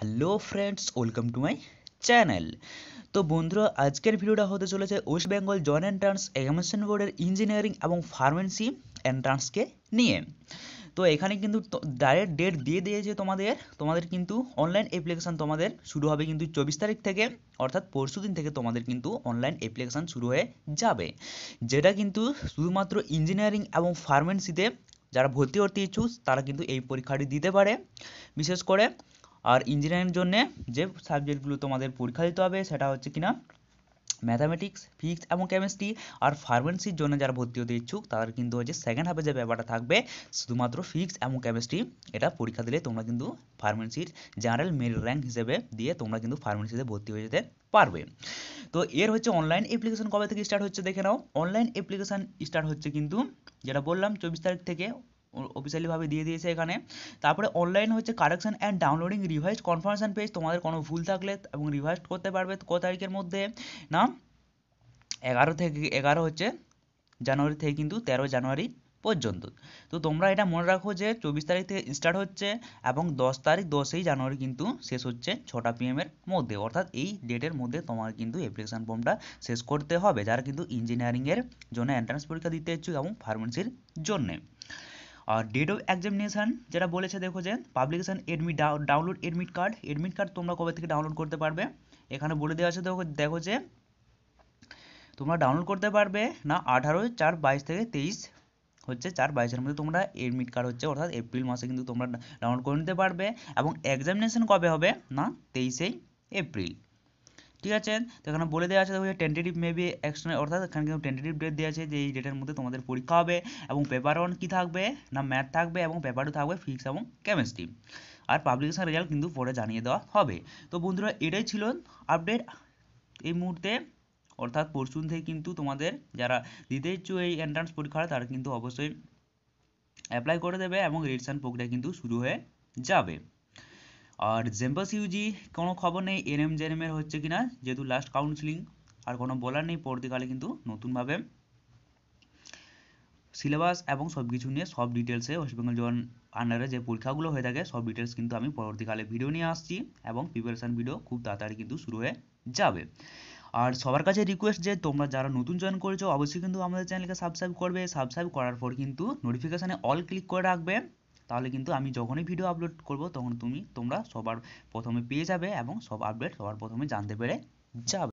hello friends welcome to my channel তো বন্ধুরা আজকের ভিডিওটা হতে চলেছে West Bengal joint entrance examination বোর্ডের ইঞ্জিনিয়ারিং এবং ফার্মেসি এন্ট্রান্সকে নিয়ে তো এখানে কিন্তু ডাইরেক্ট ডেট দিয়ে দিয়েছে তোমাদের তোমাদের কিন্তু অনলাইন অ্যাপ্লিকেশান তোমাদের শুরু হবে কিন্তু চব্বিশ তারিখ থেকে অর্থাৎ পরশু দিন থেকে তোমাদের কিন্তু অনলাইন অ্যাপ্লিকেশান শুরু হয়ে যাবে যেটা কিন্তু শুধুমাত্র ইঞ্জিনিয়ারিং এবং ফার্মেন্সিতে যারা ভর্তি হতে ইচ্ছুক তারা কিন্তু এই পরীক্ষাটি দিতে পারে বিশেষ করে আর ইঞ্জিনিয়ারিং জন্যে যে সাবজেক্টগুলো তোমাদের পরীক্ষা দিতে হবে সেটা হচ্ছে কিনা ম্যাথামেটিক্স ফিজিক্স এবং কেমিস্ট্রি আর ফার্মেন্সির জন্য যারা ভর্তি হতে ইচ্ছুক তাদের কিন্তু হচ্ছে সেকেন্ড হাফে যে ব্যাপারটা থাকবে শুধুমাত্র ফিজিক্স এবং কেমিস্ট্রি এটা পরীক্ষা দিলে তোমরা কিন্তু ফার্মেন্সির জেনারেল মেরিট র্যাঙ্ক হিসেবে দিয়ে তোমরা কিন্তু ফার্মেন্সিতে ভর্তি হয়ে যেতে পারবে তো এর হচ্ছে অনলাইন অ্যাপ্লিকেশন কবে থেকে স্টার্ট হচ্ছে দেখে নাও অনলাইন অ্যাপ্লিকেশন স্টার্ট হচ্ছে কিন্তু যেটা বললাম চব্বিশ তারিখ থেকে officially ভাবে দিয়ে দিয়েছে এখানে তারপরে অনলাইন হচ্ছে correction and downloading revise confirmation page তোমাদের কোনো ভুল থাকলে এবং রিভাইজ করতে পারবে কত তারিখের মধ্যে না এগারো থেকে এগারো হচ্ছে জানুয়ারি থেকে কিন্তু তেরো জানুয়ারি পর্যন্ত তো তোমরা এটা মনে রাখো যে চব্বিশ তারিখ থেকে স্টার্ট হচ্ছে এবং দশ তারিখ দশই জানুয়ারি কিন্তু শেষ হচ্ছে ছটা পিএম এর মধ্যে অর্থাৎ এই ডেটের মধ্যে তোমার কিন্তু অ্যাপ্লিকেশন ফর্মটা শেষ করতে হবে যারা কিন্তু ইঞ্জিনিয়ারিংয়ের জন্য এন্ট্রান্স পরীক্ষা দিতে ইচ্ছুক এবং ফার্মেসির জন্যে আর ডেট অফ এক্সামিনেশান যেটা বলেছে দেখো যে publication admit download admit card admit card তোমরা কবে থেকে ডাউনলোড করতে পারবে এখানে বলে দেওয়া আছে দেখো দেখো যে তোমরা ডাউনলোড করতে পারবে না আঠারো চার বাইশ থেকে তেইশ হচ্ছে চার বাইশের মধ্যে তোমরা এডমিট কার্ড হচ্ছে অর্থাৎ এপ্রিল মাসে কিন্তু তোমরা ডাউনলোড করে নিতে পারবে এবং এক্সামিনেশান কবে হবে না তেইশেই এপ্রিল ঠিক আছে তো এখানে বলে দেওয়া আছে দেখো যে টেন্টেটিভ মেবি এক্সটার্নাল অর্থাৎ এখানে কিন্তু টেন্টেটিভ ডেট দেওয়া আছে যে এই ডেটের মধ্যে তোমাদের পরীক্ষা হবে এবং পেপার ওয়ান কী থাকবে না ম্যাথ থাকবে এবং পেপার টু থাকবে ফিজিক্স এবং কেমিস্ট্রি আর পাবলিকেশন রেজাল্ট কিন্তু পরে জানিয়ে দেওয়া হবে তো বন্ধুরা এটাই ছিল আপডেট এই মুহূর্তে অর্থাৎ পরশুন থেকে কিন্তু তোমাদের যারা দিতে ইচ্ছুক এই এন্ট্রান্স পরীক্ষাটা তারা কিন্তু অবশ্যই অ্যাপ্লাই করে দেবে এবং রিভিশন প্রক্রিয়া কিন্তু শুরু হয়ে যাবে আর জেম্বাস ইউজি কোনো খবর নেই এনএম জেনেমের হচ্ছে কিনা যেহেতু লাস্ট কাউন্সিলিং আর কোনো বলার নেই পরবর্তীকালে কিন্তু নতুনভাবে সিলেবাস এবং সব কিছু নিয়ে সব ডিটেলসে ওয়েস্টবেঙ্গল জন আন্ডারে যে পরীক্ষাগুলো হয়ে থাকে সব ডিটেলস কিন্তু আমি পরবর্তীকালে ভিডিও নিয়ে আসছি এবং প্রিপারেশান ভিডিও খুব তাড়াতাড়ি কিন্তু শুরু হয়ে যাবে আর সবার কাছে রিকোয়েস্ট যে তোমরা যারা নতুন জয়েন করেছো অবশ্যই কিন্তু আমাদের চ্যানেলকে সাবস্ক্রাইব করবে সাবস্ক্রাইব করার পর কিন্তু নোটিফিকেশানে অল ক্লিক করে রাখবে তাহলে কিন্তু আমি যখনই ভিডিও আপলোড করব তখন তুমি তোমরা সবার প্রথমে পেয়ে যাবে এবং সব আপডেট সবার প্রথমে জানতে পেরে যাবে